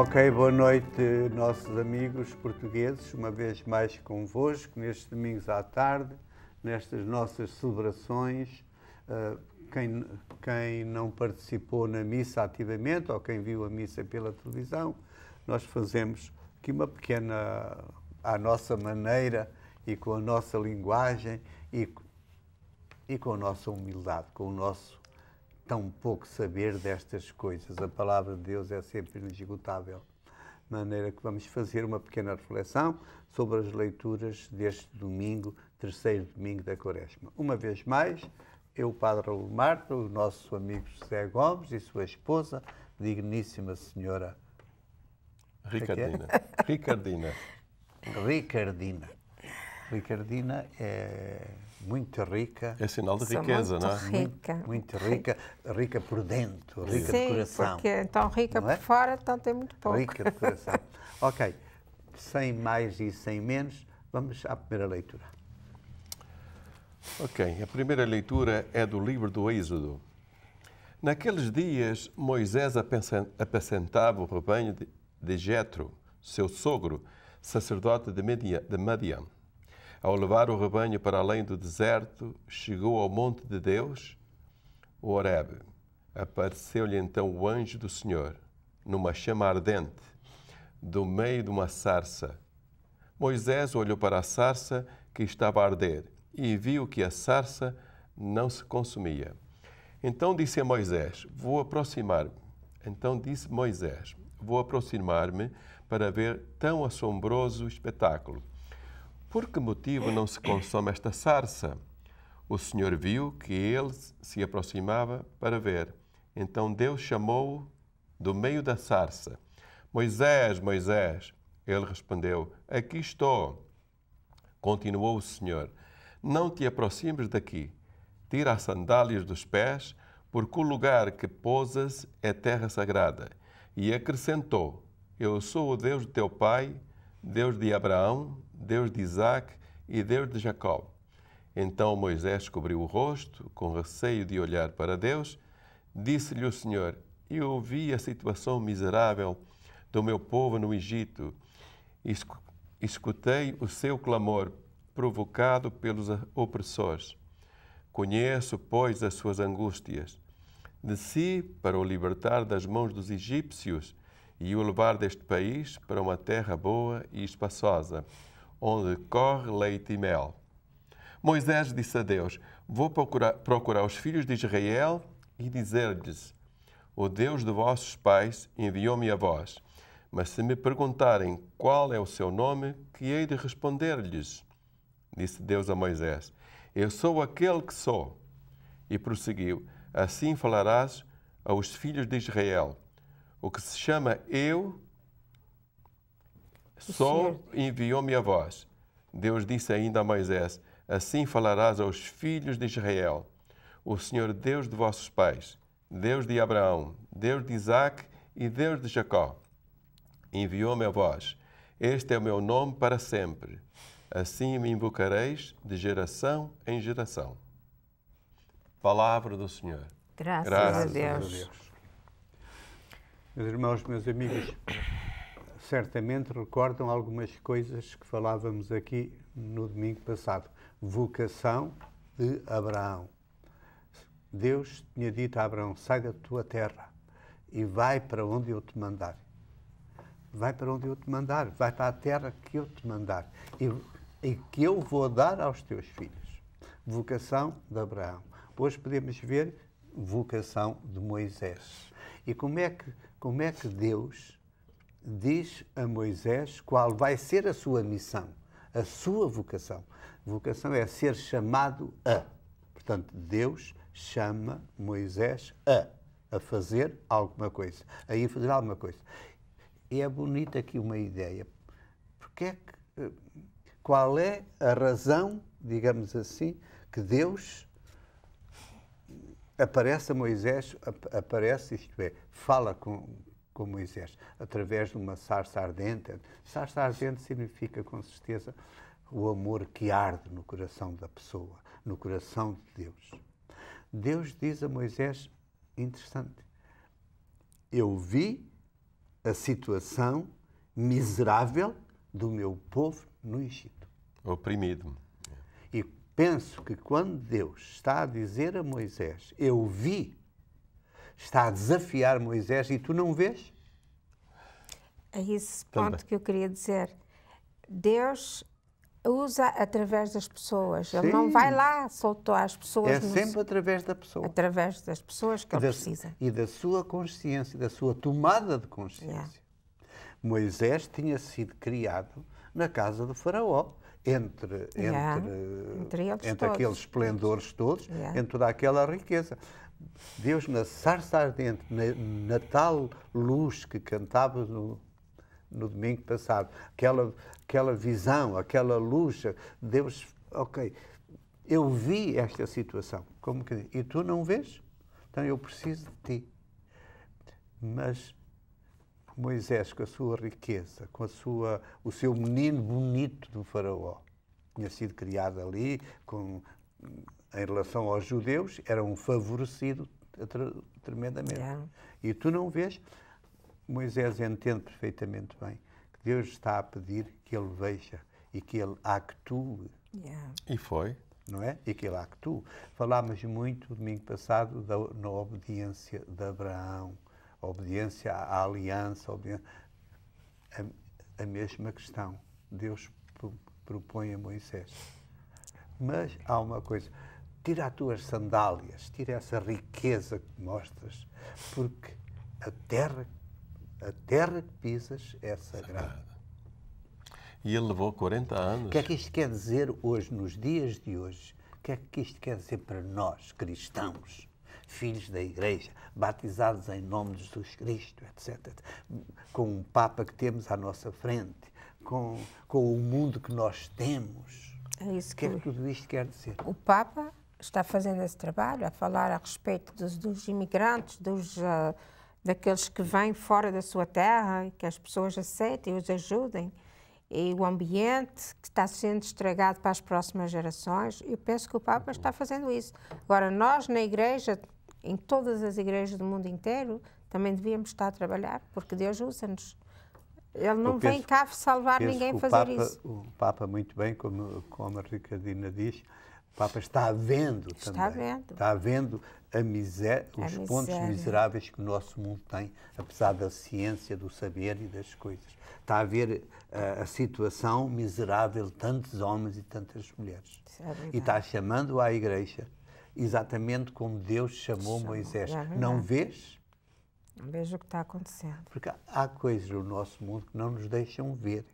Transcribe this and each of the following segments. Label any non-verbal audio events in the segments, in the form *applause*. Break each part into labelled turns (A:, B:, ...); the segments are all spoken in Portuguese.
A: Ok, boa noite, nossos amigos portugueses, uma vez mais convosco, nestes domingos à tarde, nestas nossas celebrações. Eh, quem, quem não participou na missa ativamente ou quem viu a missa pela televisão, nós fazemos aqui uma pequena, à nossa maneira e com a nossa linguagem e, e com a nossa humildade, com o nosso tão pouco saber destas coisas. A palavra de Deus é sempre inesgotável. De maneira que vamos fazer uma pequena reflexão sobre as leituras deste domingo, terceiro domingo da Quaresma. Uma vez mais, eu, Padre Raul Marta, o nosso amigo José Gomes e sua esposa, digníssima senhora Ricardina. Ricardina. Ricardina. Ricardina é muito rica. É sinal de Sou riqueza, não é? Rica. Muito, muito rica, rica por dentro, rica Sim, de coração. Porque então é tão rica por
B: fora, então tem muito pouco. Rica de coração.
A: *laughs* ok, sem mais e sem menos, vamos à primeira leitura.
C: Ok, a primeira leitura é do livro do Êxodo. Naqueles dias, Moisés apacentava o rebanho de Jetro, seu sogro, sacerdote de Madian ao levar o rebanho para além do deserto, chegou ao monte de Deus, o Horebe. Apareceu-lhe então o anjo do Senhor, numa chama ardente, do meio de uma sarça. Moisés olhou para a sarça que estava a arder e viu que a sarça não se consumia. Então disse a Moisés: Vou aproximar-me. Então disse Moisés: Vou aproximar-me para ver tão assombroso espetáculo. Por que motivo não se consome esta sarça? O Senhor viu que ele se aproximava para ver. Então Deus chamou-o do meio da sarça: Moisés, Moisés. Ele respondeu: Aqui estou. Continuou o Senhor: Não te aproximes daqui. Tira as sandálias dos pés, porque o lugar que pousas é terra sagrada. E acrescentou: Eu sou o Deus de teu pai, Deus de Abraão, Deus de Isaac e Deus de Jacob. Então Moisés cobriu o rosto, com receio de olhar para Deus. Disse-lhe o Senhor: Eu vi a situação miserável do meu povo no Egito. Escutei o seu clamor, provocado pelos opressores. Conheço, pois, as suas angústias. Desci para o libertar das mãos dos egípcios e o levar deste país para uma terra boa e espaçosa onde corre leite e mel. Moisés disse a Deus: Vou procurar, procurar os filhos de Israel e dizer-lhes: O Deus de vossos pais enviou-me a vós. Mas se me perguntarem qual é o seu nome, que hei de responder-lhes. Disse Deus a Moisés: Eu sou aquele que sou. E prosseguiu: Assim falarás aos filhos de Israel. O que se chama eu só enviou-me a voz. Deus disse ainda a Moisés: Assim falarás aos filhos de Israel: O Senhor Deus de vossos pais, Deus de Abraão, Deus de Isaac e Deus de Jacó, enviou-me a voz. Este é o meu nome para sempre. Assim me invocareis de geração em geração. Palavra do Senhor.
A: Graças, Graças a, Deus. a Deus. Meus irmãos, meus amigos, certamente recordam algumas coisas que falávamos aqui no domingo passado. Vocação de Abraão. Deus tinha dito a Abraão: sai da tua terra e vai para onde eu te mandar. Vai para onde eu te mandar, vai para a terra que eu te mandar e, e que eu vou dar aos teus filhos. Vocação de Abraão. Hoje podemos ver vocação de Moisés. E como é que, como é que Deus diz a Moisés qual vai ser a sua missão, a sua vocação. Vocação é ser chamado a. Portanto, Deus chama Moisés a a fazer alguma coisa, a ir fazer alguma coisa. E é bonita aqui uma ideia. Porque é que, eh, qual é a razão, digamos assim, que Deus aparece a Moisés, aparece, isto é, fala com, como Moisés, através de uma sarça ardente. sarsa ardente significa, com certeza, o amor que arde no coração da pessoa, no coração de Deus. Deus diz a Moisés, interessante, eu vi a situação miserável do meu povo no Egito. Oprimido. E penso que quando Deus está a dizer a Moisés, eu vi está a desafiar Moisés e tu não vês?
B: É esse Também. ponto que eu queria dizer. Deus usa através das pessoas. Sim. Ele não vai lá, soltou as pessoas. É sempre através da pessoa. Através das pessoas
A: que ele da, precisa. E da sua consciência, da sua tomada de consciência. Yeah. Moisés tinha sido criado na casa do faraó. Entre, yeah. entre, entre, entre aqueles esplendores todos, yeah. entre toda aquela riqueza. Deus na sarça ardente, na, na tal luz que cantava no, no domingo passado, aquela, aquela visão, aquela luz, Deus, ok, eu vi esta situação, como que e tu não vês? Então eu preciso de ti. Mas Moisés, com a sua riqueza, com a sua, o seu menino bonito do faraó, tinha sido criado ali, com em relação aos judeus, era um favorecido tremendamente. É. E tu não vês, Moisés entende perfeitamente bem que Deus está a pedir que ele veja e que ele actue. É. E foi. Não é? E que ele actue. Falámos muito domingo passado da, na obediência de Abraão, a obediência à aliança, a, obediência, a, a mesma questão. Deus propõe a Moisés. Mas há uma coisa tira as tuas sandálias, tira essa riqueza que mostras, porque a terra, a terra que pisas é sagrada.
C: E ele levou 40 anos. O que é que
A: isto quer dizer hoje, nos dias de hoje? O que é que isto quer dizer para nós, cristãos, filhos da Igreja, batizados em nome de Jesus Cristo, etc. Com um Papa que temos à nossa frente, com, com o mundo que nós temos? É isso que, que é que tudo isto quer dizer? O Papa
B: está fazendo esse trabalho, a falar a respeito dos, dos imigrantes, dos, uh, daqueles que vêm fora da sua terra, que as pessoas aceitem, os ajudem, e o ambiente que está sendo estragado para as próximas gerações. Eu penso que o Papa está fazendo isso. Agora, nós na Igreja, em todas as igrejas do mundo inteiro, também devíamos estar a trabalhar, porque Deus usa-nos. Ele não penso, vem cá salvar ninguém fazer Papa, isso. O
A: Papa, muito bem, como, como a Ricardina diz, o Papa está também, está também. Está vendo a miséria, os miséria. pontos miseráveis que o nosso mundo tem, apesar da ciência, do saber e das coisas. Está a ver a, eh, a situação miserável de tantos homens e tantas mulheres. É e está chamando à Igreja exatamente como Deus chamou, chamou. Moisés. É não vês?
B: Não vejo o que está acontecendo.
A: Porque há coisas no nosso mundo que não nos deixam ver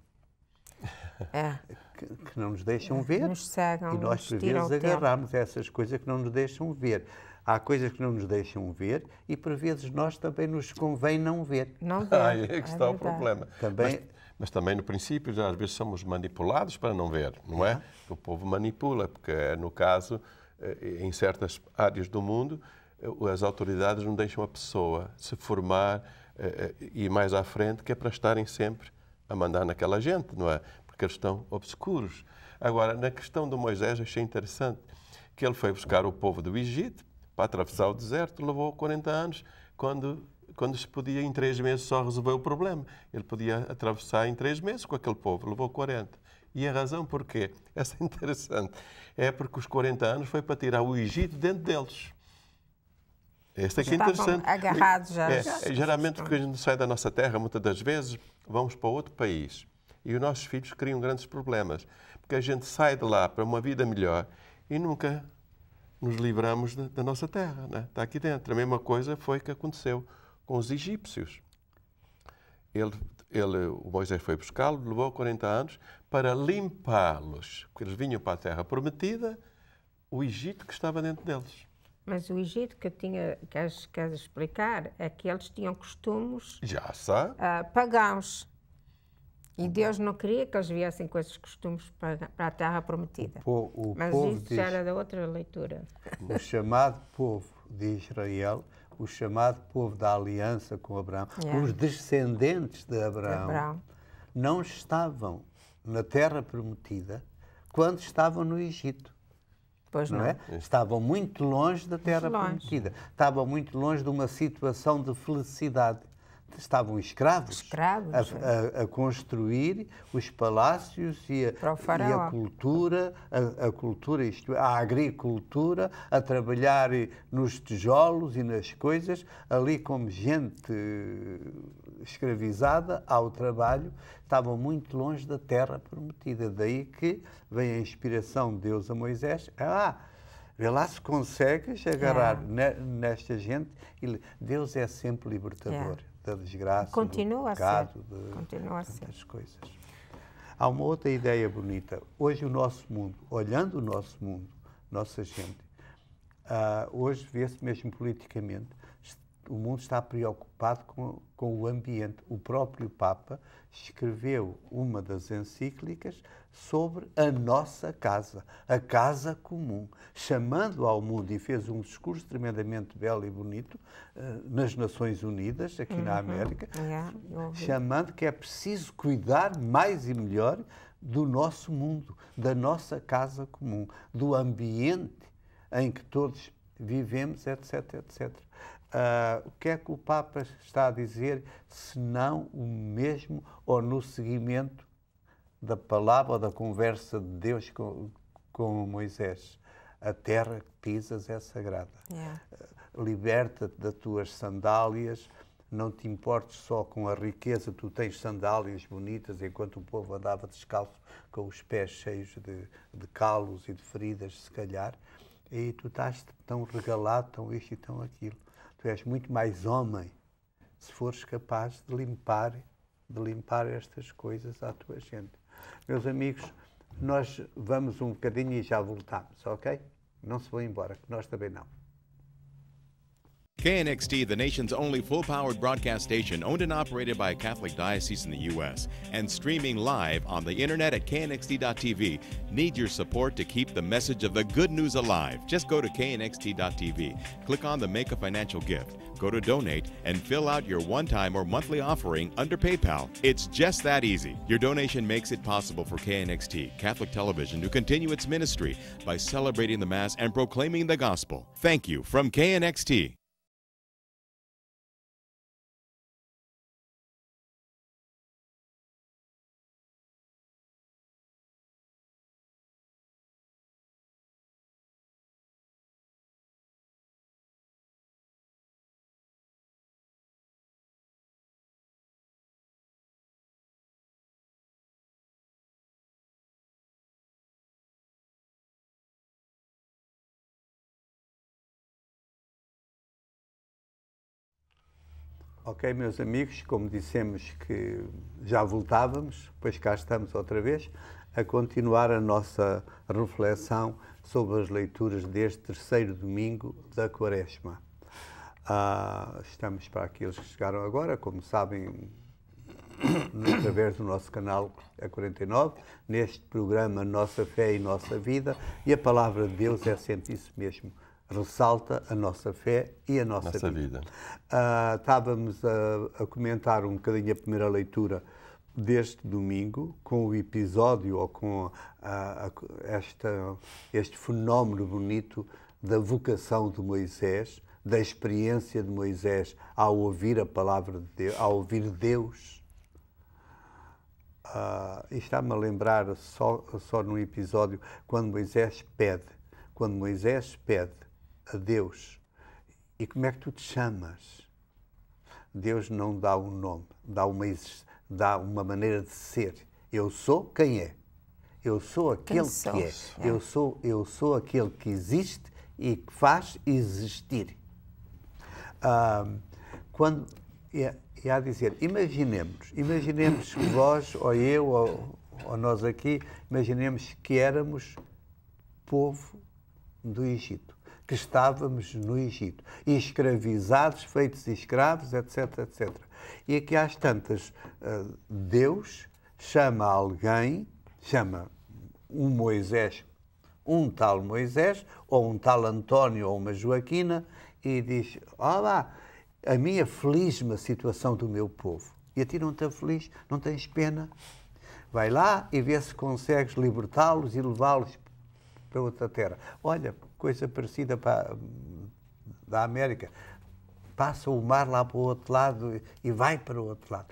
A: é. que, que, não nos deixam ver. Nos cegam, e nós, por vezes, agarramos tempo. essas coisas que não nos deixam ver. Há coisas que não nos deixam ver e, por vezes, nós também nos convém não ver. Não *laughs* ver. Aí é que é está o problema. Também... Mas, mas, também, no princípio, já às vezes somos
C: manipulados para não ver, não é? é. O povo manipula, porque, eh, no caso, eh, em certas áreas do mundo, eh, as autoridades não deixam a pessoa se formar e mais à frente, que é para estarem sempre a mandar naquela gente, não é? Porque eles estão obscuros. Agora, na questão do Moisés, achei interessante que ele foi buscar o povo do Egito para atravessar o deserto, levou 40 anos, quando, quando se podia em três meses só resolver o problema. Ele podia atravessar em três meses com aquele povo, levou 40. E a razão porquê? *laughs* Essa é interessante. É porque os 40 anos foi para tirar o Egito dentro deles. Este aqui é, é interessante. Agarrados já. É, geralmente, porque a gente sai da nossa terra, muitas das vezes, vamos para outro país e os nossos filhos criam grandes problemas, porque a gente sai de lá para uma vida melhor e nunca nos livramos da nossa terra, né? está aqui dentro. A mesma coisa foi que aconteceu com os egípcios. Ele, ele, o Moisés foi buscá-los, levou 40 anos para limpá-los, porque eles vinham para a terra prometida, o Egito que estava dentro deles.
B: Mas o Egito que eu tinha que as, que as explicar é que eles tinham costumes
C: Já sabe.
B: Uh, pagãos. E Deus não queria que eles viessem com esses costumes para, a terra prometida. O, o Mas povo isso já era da outra leitura.
A: O chamado povo de Israel, o chamado povo da aliança com Abraão, yeah. os descendentes de Abraão, de Abraão, não estavam na terra prometida quando estavam no Egito. Pois não, não. é? é? Estavam muito longe da terra longe. prometida, estavam muito longe de uma situação de felicidade estavam escravos, escravos a, é. a, a, construir os palácios e a, e a cultura, a, cultura isto, é, a agricultura, a trabalhar nos tijolos e nas coisas, ali como gente escravizada ao trabalho, estavam muito longe da terra prometida. Daí que vem a inspiração de Deus a Moisés. Ah, Vê lá se consegues agarrar yeah. nesta gente. Deus é sempre libertador. Yeah da desgraça, Continua do pecado, de Continua coisas. Há uma outra ideia bonita. Hoje o nosso mundo, olhando o nosso mundo, nossa gente, uh, hoje vê-se mesmo politicamente, o mundo está preocupado com, com o ambiente. O próprio Papa escreveu uma das encíclicas sobre a nossa casa, a casa comum, chamando ao mundo, e fez um discurso tremendamente belo e bonito uh, nas Nações Unidas, aqui uhum. na América,
B: yeah, chamando
A: que é preciso cuidar mais e melhor do nosso mundo, da nossa casa comum, do ambiente em que todos vivemos, etc, etc. Ah, o que é que o Papa está a dizer, se não o mesmo ou no seguimento da palavra da conversa de Deus com, com Moisés? A terra que pisas é sagrada. Yeah. Ah, liberta-te das tuas sandálias, não te importes só com a riqueza, tu tens sandálias bonitas, enquanto o povo andava descalço, com os pés cheios de, de calos e de feridas, se calhar, e tu estás tão regalado, tão isto e tão aquilo. Tu és muito mais homem se fores capaz de limpar, de limpar estas coisas à tua gente. Meus amigos, nós vamos um bocadinho e já voltamos, ok? Não se vão embora, que nós também não.
C: KNXT, the nation's only full powered broadcast station owned and operated by a Catholic diocese in the U.S., and streaming live on the internet at knxt.tv, need your support to keep the message of the good news alive. Just go to knxt.tv, click on the Make a Financial Gift, go to Donate, and fill out your one time or monthly offering under PayPal. It's just that easy. Your donation makes it possible for KNXT, Catholic Television, to continue its ministry by celebrating the Mass and proclaiming the gospel. Thank you from KNXT.
A: Ok, meus amigos, como dissemos que já voltávamos, pois cá estamos outra vez a continuar a nossa reflexão sobre as leituras deste terceiro domingo da Quaresma. Ah, estamos para aqueles que chegaram agora, como sabem, através do nosso canal A49, neste programa Nossa Fé e Nossa Vida, e a palavra de Deus é sempre isso mesmo ressalta a nossa fé e a nossa, nossa vida. vida. Uh, estávamos a, a, comentar um bocadinho a primeira leitura deste domingo, com o episódio ou com a, a, esta, este fenómeno bonito da vocação de Moisés, da experiência de Moisés ao ouvir a palavra de Deus, ao ouvir Deus. Uh, está-me a lembrar só, só num episódio, quando Moisés pede, quando Moisés pede a Deus. E como é que tu te chamas? Deus não dá um nome, dá uma, dá uma maneira de ser. Eu sou quem é. Eu sou aquele que é. é. Eu sou, eu sou aquele que existe e que faz existir. Ah, quando e, e há a dizer, imaginemos, imaginemos que vós ou eu ou, ou nós aqui, imaginemos que éramos povo do Egito que estávamos no Egito, escravizados, feitos escravos, etc, etc. E aqui é às tantas, eh, Deus chama alguém, chama um Moisés, um tal Moisés, ou um tal António, ou uma Joaquina, e diz, olá, a minha feliz me situação do meu povo. E a ti não está feliz? não tens pena? Vai lá e vê se consegues libertá-los e levá-los para outra terra. Olha, coisa parecida para, da América. Passa o mar lá para o outro lado e vai para o outro lado.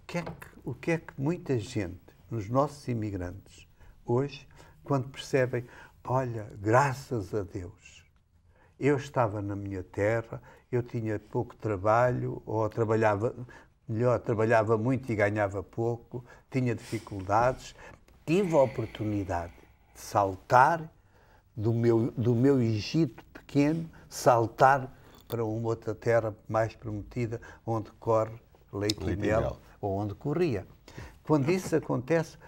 A: O que é que, o que, é que muita gente, nos nossos imigrantes, hoje, quando percebem, olha, graças a Deus, eu estava na minha terra, eu tinha pouco trabalho, ou trabalhava, melhor, trabalhava muito e ganhava pouco, tinha dificuldades, tive oportunidade saltar do meu, do meu Egito pequeno, saltar para uma outra terra mais prometida, onde corre leite, leite e mel, mel, ou onde corria. Quando isso acontece,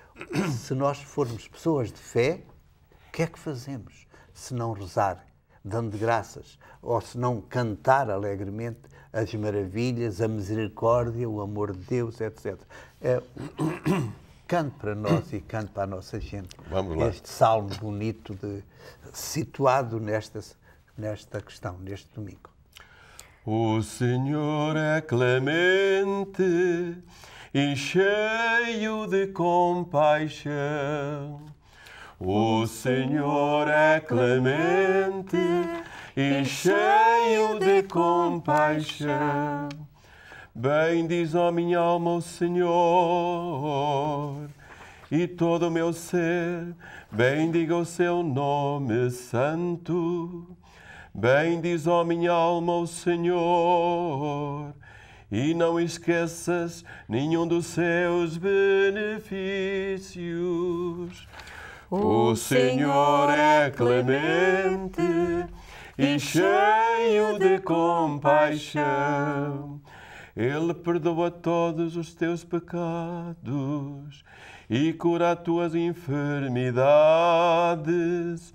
A: se nós formos pessoas de fé, o que é que fazemos? Se não rezar, dando graças, ou se não cantar alegremente as maravilhas, a misericórdia, o amor de Deus, etc. É cante para nós e cante para a nossa gente este salmo bonito de, situado nesta, nesta questão, neste domingo.
C: O Senhor é clemente e cheio de compaixão. O Senhor é clemente e cheio de compaixão. Bendiz, ó minha alma, o Senhor, e todo o meu ser, bendiga o seu nome santo. Bendiz, ó minha alma, o Senhor, e não esqueças nenhum dos seus benefícios. O Senhor é clemente e cheio de compaixão ele perdoa todos os teus pecados e cura as tuas enfermidades.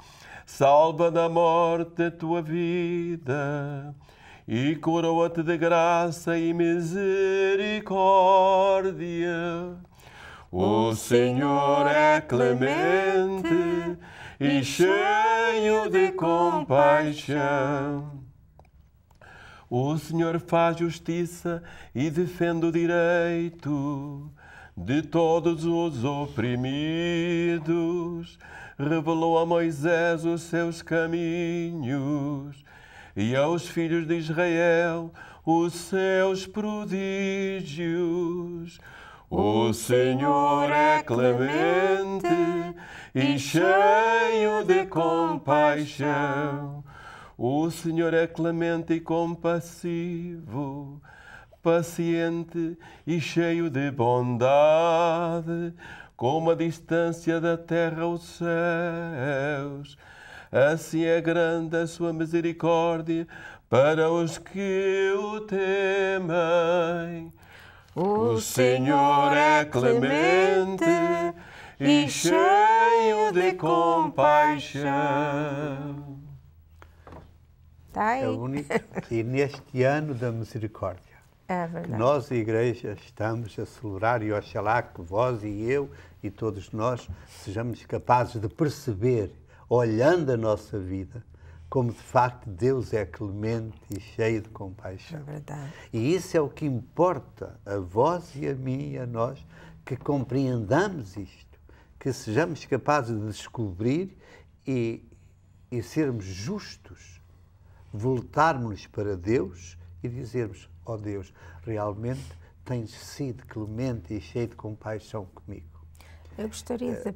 C: Salva da morte a tua vida e coroa-te de graça e misericórdia. O Senhor é clemente e cheio de compaixão o Senhor faz justiça e defende o direito de todos os oprimidos. Revelou a Moisés os seus caminhos e aos filhos de Israel os seus prodígios. O Senhor é clemente e cheio de compaixão o Senhor é clemente e compassivo, paciente e cheio de bondade, como a distância da terra aos céus. Assim é grande a sua misericórdia para os que o temem. O Senhor é clemente e
A: cheio de compaixão.
B: Está é aí. É único.
A: E neste ano da misericórdia,
B: é que nós,
A: a Igreja, estamos a celebrar e oxalá que vós e eu e todos nós sejamos capazes de perceber, olhando a nossa vida, como de facto Deus é clemente e cheio de compaixão. É verdade. E isso é o que importa a vós e a mim e a nós, que compreendamos isto, que sejamos capazes de descobrir e, e sermos justos voltarmos para Deus e dizermos: ó oh Deus, realmente tens sido clemente e cheio de compaixão comigo.
B: Eu gostaria de. Eh,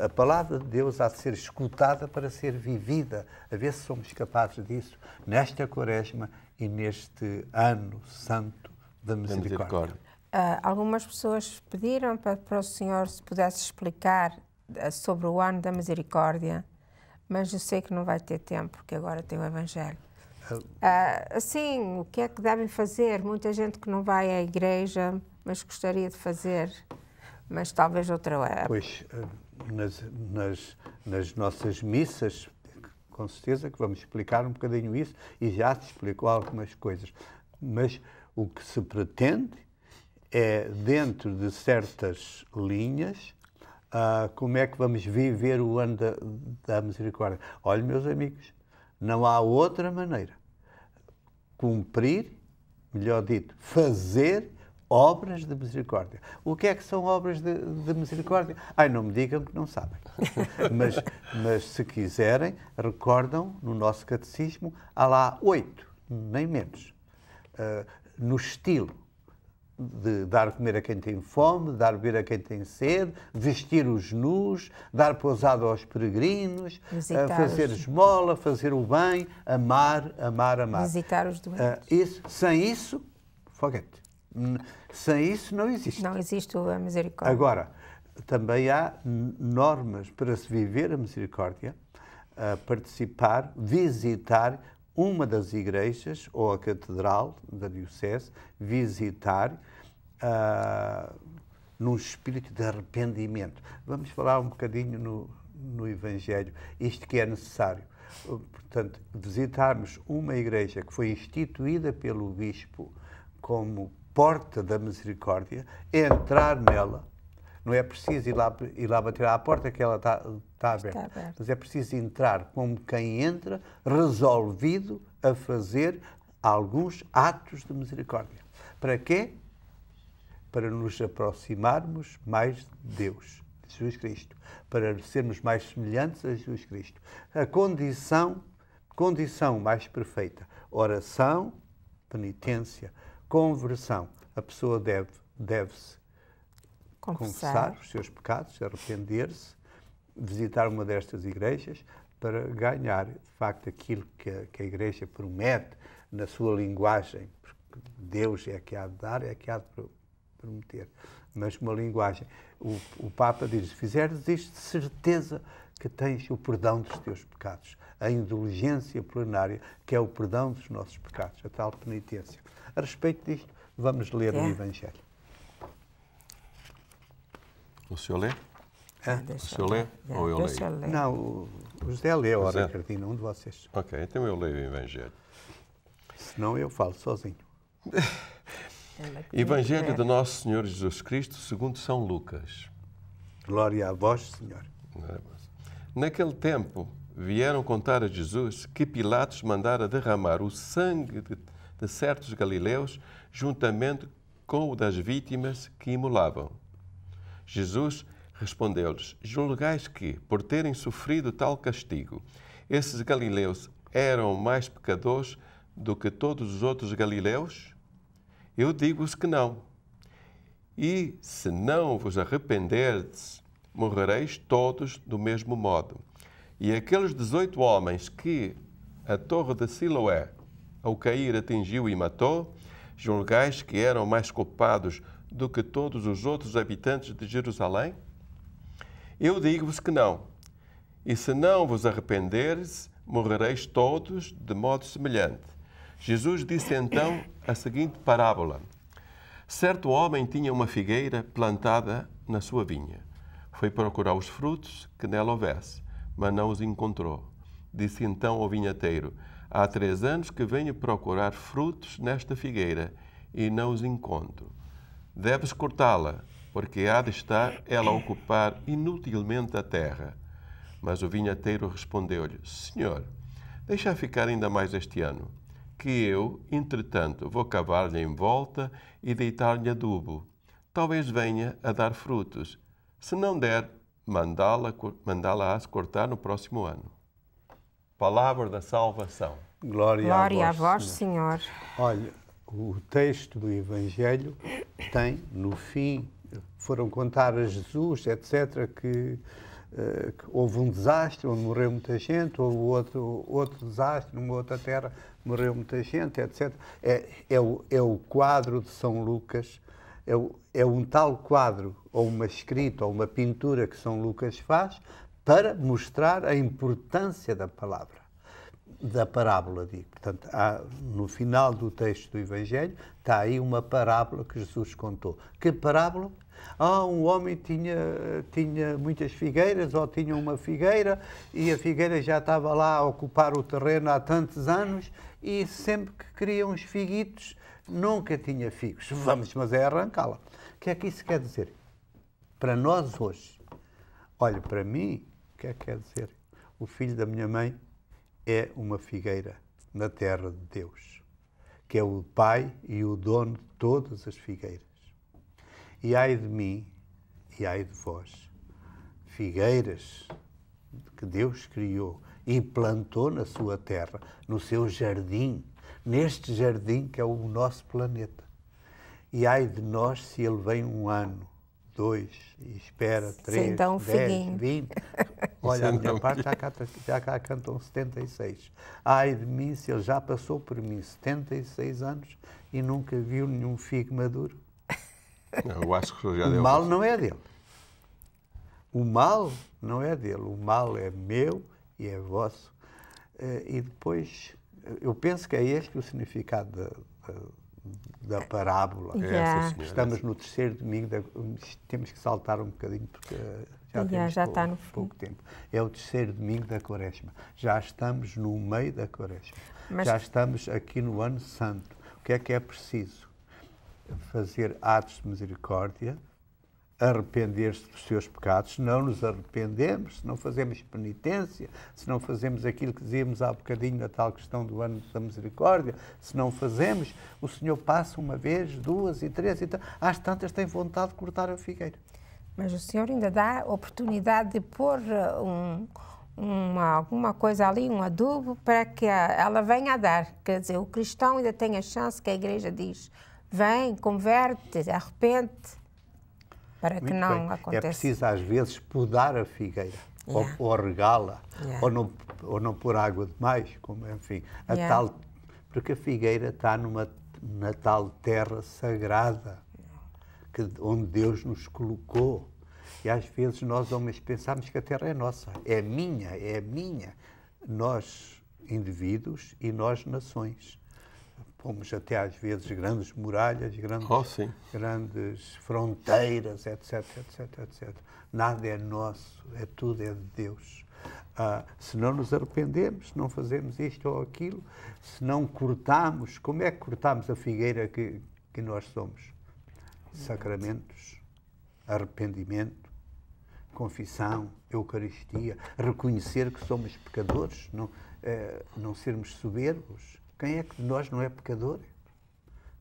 A: a, a, palavra de Deus há de ser escutada para ser vivida, a ver se somos capazes disso nesta Quaresma e neste ano santo da misericórdia.
B: Uh, algumas pessoas pediram para, para o Senhor se pudesse explicar eh, sobre o ano da misericórdia, mas eu sei que não vai ter tempo, porque agora tem o Evangelho. Ah, sim, o que é que devem fazer? Muita gente que não vai à igreja, mas gostaria de fazer, mas talvez outra época.
A: Pois, ah, nas, nas, nas nossas missas, com certeza que vamos explicar um bocadinho isso e já se explicou algumas coisas. Mas o que se pretende é, dentro de certas linhas, uh, como é que vamos viver o ano da, da misericórdia. Olha, meus amigos, não há outra maneira. Cumprir, melhor dito, fazer obras de misericórdia. O que é que são obras de, de misericórdia? Ai, não me digam que não sabem. *laughs* mas, mas se quiserem, recordam no nosso catecismo, há lá oito, nem menos, uh, no estilo de dar comer a quem tem fome, dar beber a quem tem sede, vestir os nus, dar pousada aos peregrinos, eh, fazer esmola, fazer o bem, amar, amar, amar. Visitar
B: os doentes. Uh,
A: isso, sem isso, foguete. Sem isso não existe. Não existe
B: a misericórdia.
A: Agora, também há normas para se viver a misericórdia, a participar, visitar, uma das igrejas ou a catedral da Diocese visitar uh, num espírito de arrependimento. Vamos falar um bocadinho no, no Evangelho, isto que é necessário. Portanto, visitarmos uma igreja que foi instituída pelo Bispo como porta da misericórdia, entrar nela, não é preciso ir lá, ir lá bater à porta que ela está Está aberto. Está aberto. Mas é preciso entrar como quem entra, resolvido a fazer alguns atos de misericórdia. Para quê? Para nos aproximarmos mais de Deus, de Jesus Cristo, para sermos mais semelhantes a Jesus Cristo. A condição, condição mais perfeita, oração, penitência, conversão. A pessoa deve deve-se
B: confessar.
A: confessar os seus pecados, arrepender-se, visitar uma destas igrejas para ganhar, de facto, aquilo que a, que a igreja promete na sua linguagem, porque Deus é que há de dar, é que há de prometer, mas uma linguagem. O, o Papa diz: Fizeres isto de certeza que tens o perdão dos teus pecados, a indulgência plenária, que é o perdão dos nossos pecados, a tal penitência. A respeito disto, vamos ler é. o Evangelho.
C: O senhor lê? Hã?
A: Ah, o senhor lê ou eu leio? Não, o José lê a hora, Cardina, um de vocês. Ok, então eu leio o Evangelho. Senão eu falo sozinho.
B: É Evangelho do
C: Nosso Senhor Jesus Cristo, segundo São Lucas. Glória a vós, Senhor. É, naquele tempo, vieram contar a Jesus que Pilatos mandara derramar o sangue de, de certos galileus juntamente com o das vítimas que imolavam. Jesus Respondeu-lhes: Julgais que, por terem sofrido tal castigo, esses galileus eram mais pecadores do que todos os outros galileus? Eu digo-vos que não. E se não vos arrependerdes, morrereis todos do mesmo modo. E aqueles 18 homens que a torre de Siloé, ao cair, atingiu e matou, julgais que eram mais culpados do que todos os outros habitantes de Jerusalém? Eu digo-vos que não. E se não vos arrependeres, morrereis todos de modo semelhante. Jesus disse então a seguinte parábola: Certo homem tinha uma figueira plantada na sua vinha. Foi procurar os frutos que nela houvesse, mas não os encontrou. Disse então ao vinhateiro: Há três anos que venho procurar frutos nesta figueira e não os encontro. Deves cortá-la porque há de estar ela a ocupar inutilmente a terra. Mas o vinhateiro respondeu-lhe: Senhor, deixa ficar ainda mais este ano, que eu, entretanto, vou cavar-lhe em volta e deitar-lhe adubo. Talvez venha a dar frutos. Se não der, mandá-la mandá-la-ás cortar no próximo ano. Palavra da salvação.
A: Glória, Glória a vós, Senhor. Senhor. Olha, o texto do Evangelho tem no fim foram contar a Jesus, etc., que, uh, que, houve um desastre onde morreu muita gente, houve outro, outro desastre numa outra terra, morreu muita gente, etc. É, é, o, é o quadro de São Lucas, é, o, é um tal quadro, ou uma escrita, ou uma pintura que São Lucas faz para mostrar a importância da palavra da parábola, digo. Portanto, há, no final do texto do Evangelho está aí uma parábola que Jesus contou. Que parábola? Ah, um homem tinha, tinha muitas figueiras ou tinha uma figueira e a figueira já estava lá a ocupar o terreno há tantos anos e sempre que queria uns figuitos nunca tinha figos. *laughs* Vamos, mas é arrancá-la. O que é que isso quer dizer? Para nós hoje. Olha, para mim, o que é que quer dizer? O filho da minha mãe é uma figueira na terra de Deus, que é o pai e o dono de todas as figueiras. E ai de mim, e ai de vós, figueiras que Deus criou e plantou na sua terra, no seu jardim, neste jardim que é o nosso planeta. E ai de nós se ele vem um ano, dois, e espera três, então, dez, vinte. *laughs* Olha, a minha parte já cá, tá, já cá cantam 76. Ai de mim se ele já passou por mim 76 anos e nunca viu nenhum figo maduro
C: eu acho que já deu. O mal não
A: é dele. O mal não é dele. O mal é meu e é vosso. Eh, e depois, eu penso que é este o significado da, da, parábola. É, estamos no terceiro domingo, da, hum, temos que saltar um bocadinho porque já, pouco, está no fim. pouco tempo. É o terceiro domingo da quaresma. Já estamos no meio da quaresma. Mas... Já estamos aqui no ano santo. O que é que é preciso? fazer atos de misericórdia, arrepender-se dos seus pecados, se não nos arrependemos, se não fazemos penitência, se não fazemos aquilo que dizíamos há bocadinho na tal questão do ano da misericórdia, se não fazemos, o Senhor passa uma vez, duas e três, e então, às tantas tem vontade de cortar a figueira.
B: Mas o Senhor ainda dá a oportunidade de pôr eh, um, uma, alguma coisa ali, um adubo, para que ela venha a dar. Quer dizer, o cristão ainda tem a chance que a igreja diz vem, converte, arrepende, para que não bem. É aconteça. É
A: preciso, às vezes, podar a figueira, yeah. ou, ou regá-la, yeah. ou, não, ou não pôr água demais, como, enfim, a yeah. tal, porque a figueira está numa, na tal terra sagrada, que, onde Deus nos colocou. E às vezes nós, homens, pensamos que a terra é nossa, é minha, é minha. Nós, indivíduos, e nós, nações fomos até às vezes grandes muralhas, grandes, oh, grandes fronteiras, etc, etc, etc. Nada é nosso, é tudo é de Deus. Ah, se não nos arrependemos, se não fazemos isto ou aquilo, se não cortamos, como é que cortamos a figueira que, que nós somos? Sacramentos, arrependimento, confissão, Eucaristia, reconhecer que somos pecadores, não, eh, não sermos soberbos, quem é que de nós não é pecador?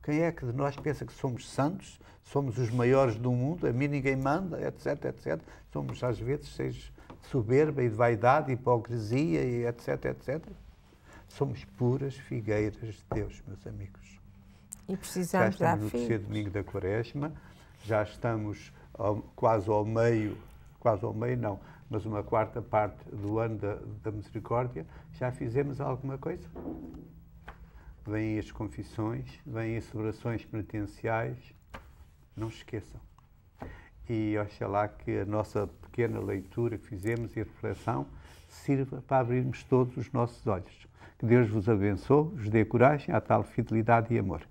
A: Quem é que de nós pensa que somos santos, somos os maiores do mundo, a mim ninguém manda, etc, etc. Somos às vezes seis soberba e de vaidade, hipocrisia e etc, etc. Somos puras figueiras de Deus, meus amigos. E precisamos já estamos no terceiro domingo da quaresma, já estamos ao, quase ao meio, quase ao meio não, mas uma quarta parte do ano da, da misericórdia, já fizemos alguma coisa? vêm as confissões, vêm as celebrações penitenciais, não se esqueçam. E oxalá que a nossa pequena leitura que fizemos e a reflexão sirva para abrirmos todos os nossos olhos. Que Deus vos abençoe, vos dê coragem à tal fidelidade e amor.